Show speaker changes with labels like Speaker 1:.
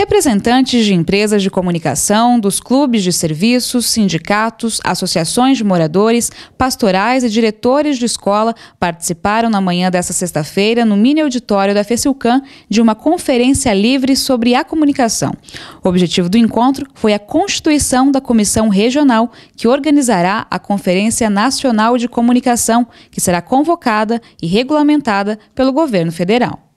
Speaker 1: Representantes de empresas de comunicação, dos clubes de serviços, sindicatos, associações de moradores, pastorais e diretores de escola participaram na manhã desta sexta-feira no mini auditório da FECILCAM de uma conferência livre sobre a comunicação. O objetivo do encontro foi a constituição da comissão regional que organizará a Conferência Nacional de Comunicação, que será convocada e regulamentada pelo governo federal.